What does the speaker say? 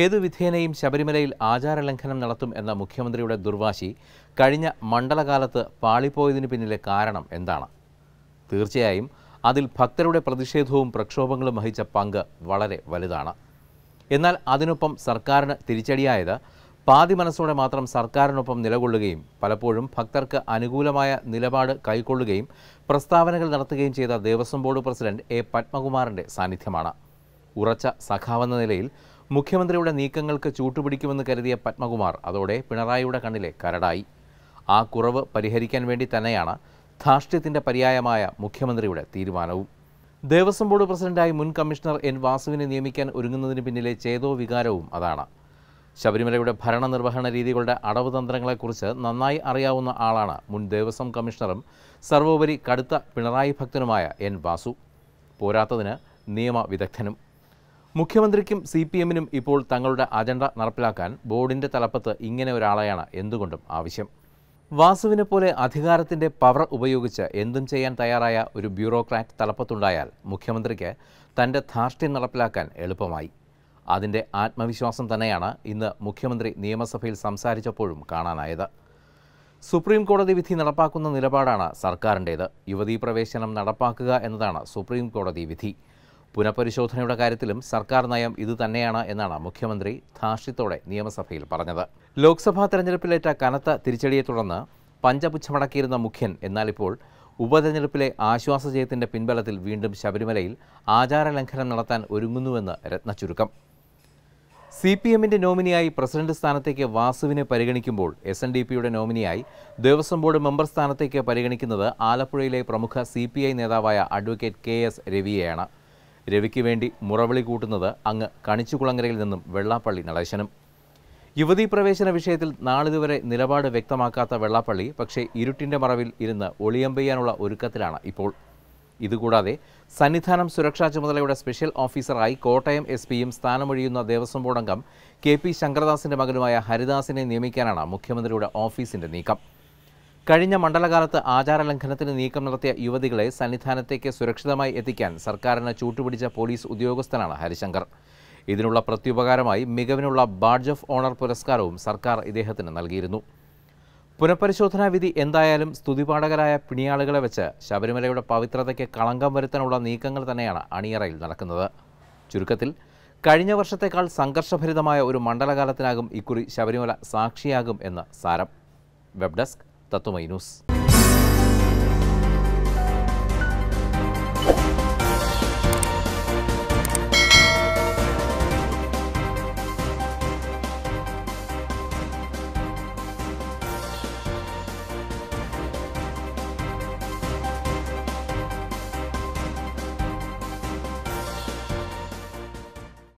ഏതു വിധേനയും ശബരിമലയിൽ ആചാരലംഘനം നടത്തും എന്ന മുഖ്യമന്ത്രിയുടെ ദുർവാശി കഴിഞ്ഞ മണ്ഡലകാലത്ത് പാളിപ്പോയതിനു പിന്നിലെ കാരണം എന്താണ് തീർച്ചയായും അതിൽ ഭക്തരുടെ പ്രതിഷേധവും പ്രക്ഷോഭങ്ങളും വഹിച്ച പങ്ക് വളരെ വലുതാണ് എന്നാൽ അതിനൊപ്പം സർക്കാരിന് തിരിച്ചടിയായത് പാതി മനസ്സോടെ മാത്രം സർക്കാരിനൊപ്പം നിലകൊള്ളുകയും പലപ്പോഴും ഭക്തർക്ക് അനുകൂലമായ നിലപാട് കൈക്കൊള്ളുകയും പ്രസ്താവനകൾ നടത്തുകയും ചെയ്ത ദേവസ്വം ബോർഡ് പ്രസിഡന്റ് എ പത്മകുമാറിൻ്റെ സാന്നിധ്യമാണ് ഉറച്ച സഖാവെന്ന നിലയിൽ മുഖ്യമന്ത്രിയുടെ നീക്കങ്ങൾക്ക് ചൂട്ടുപിടിക്കുമെന്ന് കരുതിയ പത്മകുമാർ അതോടെ പിണറായിയുടെ കണ്ണിലെ കരടായി ആ കുറവ് പരിഹരിക്കാൻ വേണ്ടി തന്നെയാണ് ധാർഷ്ട്യത്തിൻ്റെ പര്യായമായ മുഖ്യമന്ത്രിയുടെ തീരുമാനവും ദേവസ്വം ബോർഡ് പ്രസിഡന്റായി മുൻ കമ്മീഷണർ എൻ വാസുവിനെ നിയമിക്കാൻ ഒരുങ്ങുന്നതിന് പിന്നിലെ ചേതോ വികാരവും അതാണ് ശബരിമലയുടെ ഭരണനിർവഹണ രീതികളുടെ അടവ് തന്ത്രങ്ങളെക്കുറിച്ച് നന്നായി അറിയാവുന്ന ആളാണ് മുൻ ദേവസ്വം കമ്മീഷണറും സർവോപരി കടുത്ത പിണറായി ഭക്തനുമായ എൻ വാസു പോരാത്തതിന് നിയമ വിദഗ്ധനും മുഖ്യമന്ത്രിക്കും സി പി എമ്മിനും ഇപ്പോൾ തങ്ങളുടെ അജണ്ട നടപ്പിലാക്കാൻ ബോർഡിന്റെ തലപ്പത്ത് ഇങ്ങനെ ഒരാളെയാണ് എന്തുകൊണ്ടും ആവശ്യം വാസുവിനെ പോലെ അധികാരത്തിന്റെ പവർ ഉപയോഗിച്ച് എന്തും ചെയ്യാൻ തയ്യാറായ ഒരു ബ്യൂറോക്രാറ്റ് തലപ്പത്തുണ്ടായാൽ മുഖ്യമന്ത്രിക്ക് തന്റെ ധാർഷ്ട്യം നടപ്പിലാക്കാൻ എളുപ്പമായി അതിന്റെ ആത്മവിശ്വാസം തന്നെയാണ് ഇന്ന് മുഖ്യമന്ത്രി നിയമസഭയിൽ സംസാരിച്ചപ്പോഴും കാണാനായത് സുപ്രീം കോടതി വിധി നടപ്പാക്കുന്ന നിലപാടാണ് സർക്കാരിൻ്റേത് യുവതീ പ്രവേശനം നടപ്പാക്കുക എന്നതാണ് സുപ്രീം കോടതി വിധി പുനഃപരിശോധനയുടെ കാര്യത്തിലും സർക്കാർ നയം ഇതുതന്നെയാണ് എന്നാണ് മുഖ്യമന്ത്രി ധാർഷ്ട്യത്തോടെ നിയമസഭയിൽ പറഞ്ഞത് ലോക്സഭാ തെരഞ്ഞെടുപ്പിലേറ്റ കനത്ത തിരിച്ചടിയെ തുടർന്ന് പഞ്ചപുച്ഛമടക്കിയിരുന്ന മുഖ്യൻ എന്നാലിപ്പോൾ ഉപതെരഞ്ഞെടുപ്പിലെ ആശ്വാസ ജയത്തിൻ്റെ പിൻബലത്തിൽ വീണ്ടും ശബരിമലയിൽ ആചാരലംഘനം നടത്താൻ ഒരുങ്ങുന്നുവെന്ന് രത്നചുരുക്കം സി പി എമ്മിൻ്റെ നോമിനിയായി പ്രസിഡന്റ് സ്ഥാനത്തേക്ക് വാസുവിനെ പരിഗണിക്കുമ്പോൾ എസ് എൻ ഡി പിയുടെ നോമിനിയായി ദേവസ്വം ബോർഡ് മെമ്പർ സ്ഥാനത്തേക്ക് പരിഗണിക്കുന്നത് ആലപ്പുഴയിലെ പ്രമുഖ സി പി ഐ നേതാവായ അഡ്വക്കേറ്റ് കെ എസ് രവിയെയാണ് രവിക്ക് വേണ്ടി മുറവിളി കൂട്ടുന്നത് അങ്ങ് കണിച്ചുകുളങ്ങരയിൽ നിന്നും വെള്ളാപ്പള്ളി നടേശനം യുവതീ പ്രവേശന വിഷയത്തിൽ നാളിതുവരെ നിലപാട് വ്യക്തമാക്കാത്ത വെള്ളാപ്പള്ളി പക്ഷേ ഇരുട്ടിൻ്റെ മറവിൽ ഇരുന്ന് ഒളിയമ്പെയ്യാനുള്ള ഒരുക്കത്തിലാണ് ഇപ്പോൾ ഇതുകൂടാതെ സന്നിധാനം സുരക്ഷാ ചുമതലയുടെ സ്പെഷ്യൽ ഓഫീസറായി കോട്ടയം എസ് പിയും സ്ഥാനമൊഴിയുന്ന ദേവസ്വം ബോർഡംഗം കെ പി ശങ്കരദാസിൻ്റെ മകനുമായ ഹരിദാസിനെ നിയമിക്കാനാണ് മുഖ്യമന്ത്രിയുടെ ഓഫീസിൻ്റെ നീക്കം കഴിഞ്ഞ മണ്ഡലകാലത്ത് ആചാരലംഘനത്തിന് നീക്കം നടത്തിയ യുവതികളെ സന്നിധാനത്തേക്ക് സുരക്ഷിതമായി എത്തിക്കാൻ സർക്കാരിന് ചൂട്ടുപിടിച്ച പോലീസ് ഉദ്യോഗസ്ഥനാണ് ഹരിശങ്കർ ഇതിനുള്ള പ്രത്യുപകാരമായി മികവിനുള്ള ബാഡ്ജ് ഓഫ് ഓണർ പുരസ്കാരവും സർക്കാർ ഇദ്ദേഹത്തിന് നൽകിയിരുന്നു പുനഃപരിശോധനാ വിധി എന്തായാലും സ്തുതിപാഠകരായ പിണിയാളുകളെ വെച്ച് ശബരിമലയുടെ പവിത്രതയ്ക്ക് കളങ്കം വരുത്താനുള്ള നീക്കങ്ങൾ തന്നെയാണ് അണിയറയിൽ നടക്കുന്നത് ചുരുക്കത്തിൽ കഴിഞ്ഞ വർഷത്തേക്കാൾ സംഘർഷഭരിതമായ ഒരു മണ്ഡലകാലത്തിനാകും ഇക്കുറി ശബരിമല സാക്ഷിയാകും എന്ന് സാരം വെബ് ഡെസ്ക് だと思います。